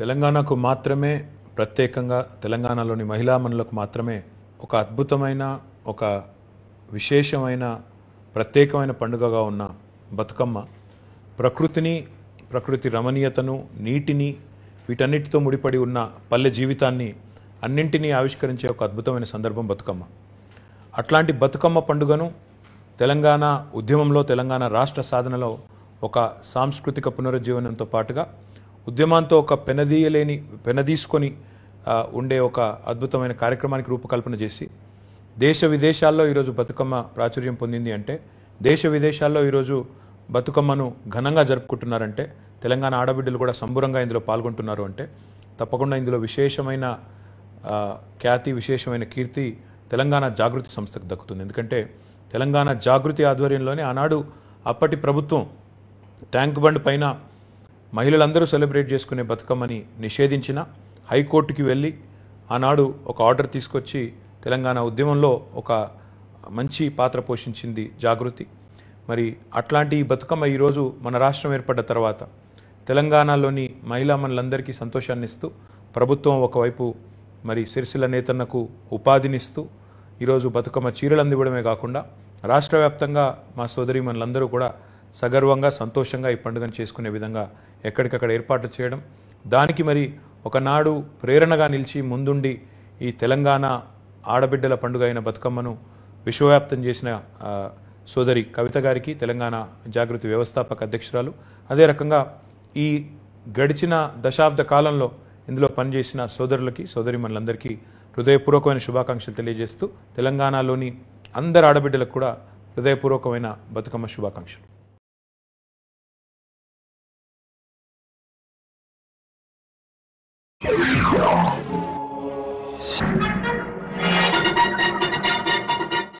తెలంగాణకు మాత్రమే ప్రత్యేకంగా తెలంగాణలోని మహిళా మనులకు మాత్రమే ఒక అద్భుతమైన ఒక విశేషమైన ప్రత్యేకమైన పండుగగా ఉన్న బతుకమ్మ ప్రకృతిని ప్రకృతి రమణీయతను నీటిని వీటన్నిటితో ముడిపడి ఉన్న పల్లె జీవితాన్ని అన్నింటినీ ఆవిష్కరించే ఒక అద్భుతమైన సందర్భం బతుకమ్మ అట్లాంటి బతుకమ్మ పండుగను తెలంగాణ ఉద్యమంలో తెలంగాణ రాష్ట్ర సాధనలో ఒక సాంస్కృతిక పునరుజ్జీవనంతో పాటుగా ఉద్యమంతో ఒక పెనదీయలేని పెనదీసుకొని ఉండే ఒక అద్భుతమైన కార్యక్రమానికి రూపకల్పన చేసి దేశ విదేశాల్లో ఈరోజు బతుకమ్మ ప్రాచుర్యం పొందింది అంటే దేశ విదేశాల్లో ఈరోజు బతుకమ్మను ఘనంగా జరుపుకుంటున్నారంటే తెలంగాణ ఆడబిడ్డలు కూడా సంబురంగా ఇందులో పాల్గొంటున్నారు అంటే తప్పకుండా ఇందులో విశేషమైన ఖ్యాతి విశేషమైన కీర్తి తెలంగాణ జాగృతి సంస్థకు దక్కుతుంది ఎందుకంటే తెలంగాణ జాగృతి ఆధ్వర్యంలోనే ఆనాడు అప్పటి ప్రభుత్వం ట్యాంక్ బండ్ పైన మహిళలందరూ సెలబ్రేట్ చేసుకునే బతుకమ్మని నిషేధించిన హైకోర్టుకి వెళ్ళి ఆనాడు ఒక ఆర్డర్ తీసుకొచ్చి తెలంగాణ ఉద్యమంలో ఒక మంచి పాత్ర పోషించింది జాగృతి మరి అట్లాంటి ఈ బతుకమ్మ ఈరోజు మన రాష్ట్రం ఏర్పడ్డ తర్వాత తెలంగాణలోని మహిళా మనలందరికీ సంతోషాన్నిస్తూ ప్రభుత్వం ఒకవైపు మరి సిరిసిల్ల నేతన్నకు ఉపాధినిస్తూ ఈరోజు బతుకమ్మ చీరలు అందివ్వడమే కాకుండా రాష్ట్ర వ్యాప్తంగా మా సోదరిమణులందరూ కూడా సగర్వంగా సంతోషంగా ఈ పండుగను చేసుకునే విధంగా ఎక్కడికక్కడ ఏర్పాట్లు చేయడం దానికి మరి ఒకనాడు ప్రేరణగా నిలిచి ముందుండి ఈ తెలంగాణ ఆడబిడ్డల పండుగ అయిన బతుకమ్మను విశ్వవ్యాప్తం చేసిన సోదరి కవిత గారికి తెలంగాణ జాగృతి వ్యవస్థాపక అధ్యక్షురాలు అదే రకంగా ఈ గడిచిన దశాబ్ద కాలంలో ఇందులో పనిచేసిన సోదరులకి సోదరిమణులందరికీ హృదయపూర్వకమైన శుభాకాంక్షలు తెలియజేస్తూ తెలంగాణలోని అందరు ఆడబిడ్డలకు కూడా హృదయపూర్వకమైన బతుకమ్మ శుభాకాంక్షలు Yeah.